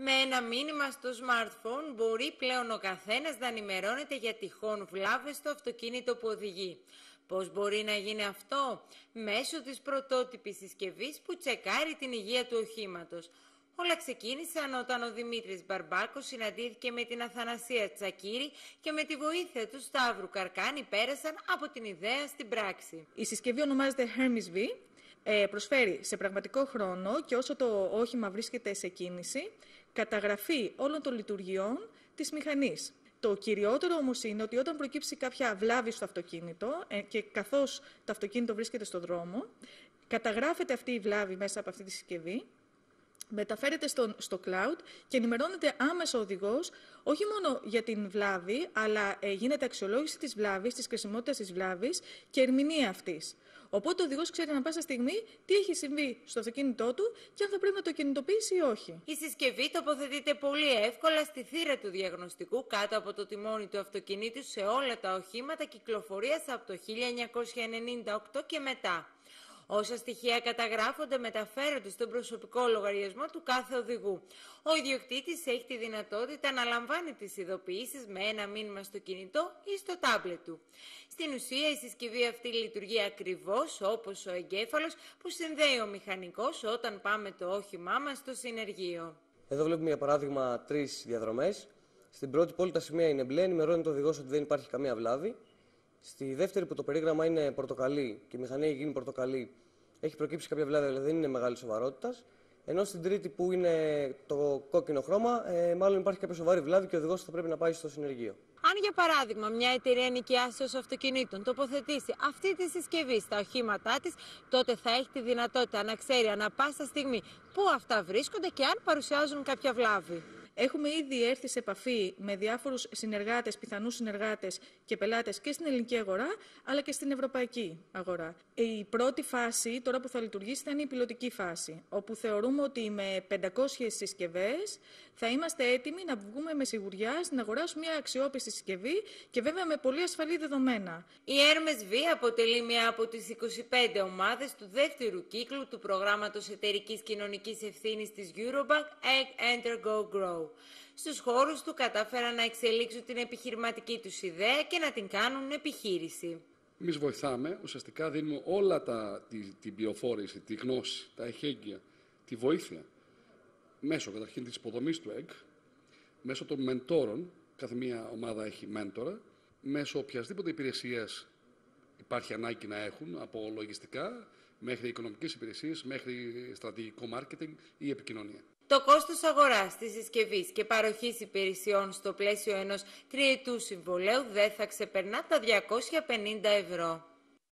Με ένα μήνυμα στο smartphone μπορεί πλέον ο καθένας να ενημερώνεται για τυχόν βλάβες στο αυτοκίνητο που οδηγεί. Πώς μπορεί να γίνει αυτό? Μέσω της πρωτότυπης συσκευής που τσεκάρει την υγεία του οχήματος. Όλα ξεκίνησαν όταν ο Δημήτρης Μπαρμπάκος συναντήθηκε με την Αθανασία Τσακύρη και με τη βοήθεια του Σταύρου Καρκάνη πέρασαν από την ιδέα στην πράξη. Η συσκευή ονομάζεται Hermes V ε, προσφέρει σε πραγματικό χρόνο και όσο το όχημα βρίσκεται σε κίνηση, καταγραφή όλων των λειτουργιών της μηχανής. Το κυριότερο όμως είναι ότι όταν προκύψει κάποια βλάβη στο αυτοκίνητο ε, και καθώς το αυτοκίνητο βρίσκεται στον δρόμο, καταγράφεται αυτή η βλάβη μέσα από αυτή τη συσκευή μεταφέρεται στο, στο cloud και ενημερώνεται άμεσα ο οδηγός όχι μόνο για την βλάβη, αλλά ε, γίνεται αξιολόγηση της βλάβης, της κρισιμότητας της βλάβης και ερμηνεία αυτής. Οπότε ο οδηγός ξέρει ανα πάσα στιγμή τι έχει συμβεί στο αυτοκίνητό του και αν θα πρέπει να το κινητοποιήσει ή όχι. Η συσκευή τοποθετείται πολύ εύκολα στη θύρα του διαγνωστικού κάτω από το τιμόνι του αυτοκινήτου σε όλα τα οχήματα κυκλοφορίας από το 1998 και μετά. Όσα στοιχεία καταγράφονται μεταφέρονται στον προσωπικό λογαριασμό του κάθε οδηγού. Ο ιδιοκτήτης έχει τη δυνατότητα να λαμβάνει τις ειδοποιήσεις με ένα μήνυμα στο κινητό ή στο τάμπλετ του. Στην ουσία, η συσκευή αυτή λειτουργεί ακριβώς όπως ο εγκέφαλος που συνδέει ο μηχανικός όταν πάμε το όχημά μας στο συνεργείο. Εδώ βλέπουμε για παράδειγμα τρεις διαδρομές. Στην πρώτη πόλη τα σημεία είναι μπλε, ενημερώνει το οδηγός ότι δεν υπάρχει καμία βλάβη. Στη δεύτερη που το περίγραμμα είναι πορτοκαλί και η μηχανή έχει γίνει πορτοκαλί, έχει προκύψει κάποια βλάβη, αλλά δεν είναι μεγάλη σοβαρότητας. Ενώ στην τρίτη που είναι το κόκκινο χρώμα, ε, μάλλον υπάρχει κάποια σοβαρή βλάβη και ο οδηγός θα πρέπει να πάει στο συνεργείο. Αν για παράδειγμα μια εταιρεία νοικιάσεω αυτοκινήτων τοποθετήσει αυτή τη συσκευή στα οχήματά της, τότε θα έχει τη δυνατότητα να ξέρει ανα πάσα στιγμή πού αυτά βρίσκονται και αν παρουσιάζουν κάποια βλάβη. Έχουμε ήδη έρθει σε επαφή με διάφορους συνεργάτες, πιθανούς συνεργάτες και πελάτες και στην ελληνική αγορά, αλλά και στην ευρωπαϊκή αγορά. Η πρώτη φάση, τώρα που θα λειτουργήσει, θα είναι η πιλωτική φάση, όπου θεωρούμε ότι με 500 συσκευές θα είμαστε έτοιμοι να βγούμε με σιγουριά να αγοράσουμε μια αξιόπιστη συσκευή και βέβαια με πολύ ασφαλή δεδομένα. Η Hermes V αποτελεί μια από τις 25 ομάδες του δεύτερου κύκλου του προγράμματος εταιρικής κοινωνικής ευθύνης της Eurobank Egg Enter Go Grow. Στους Στους χώρους του κατάφεραν να εξελίξουν την επιχειρηματική τους ιδέα και να την κάνουν επιχείρηση. Εμείς βοηθάμε, ουσιαστικά δίνουμε όλα τα, τη, την πληροφόρηση, τη γνώση, τα εχέγγυα, τη βοήθεια μέσω καταρχήν της υποδομής του ΕΚ, μέσω των μεντόρων, κάθε μία ομάδα έχει μέντορα, μέσω οποιασδήποτε υπηρεσίας υπάρχει ανάγκη να έχουν, από λογιστικά μέχρι οικονομικές υπηρεσίες, μέχρι στρατηγικό μάρκετινγκ ή επικοινωνία. Το κόστος αγοράς της συσκευής και παροχής υπηρεσιών στο πλαίσιο ενός τριετού συμβολέου δεν θα ξεπερνά τα 250 ευρώ.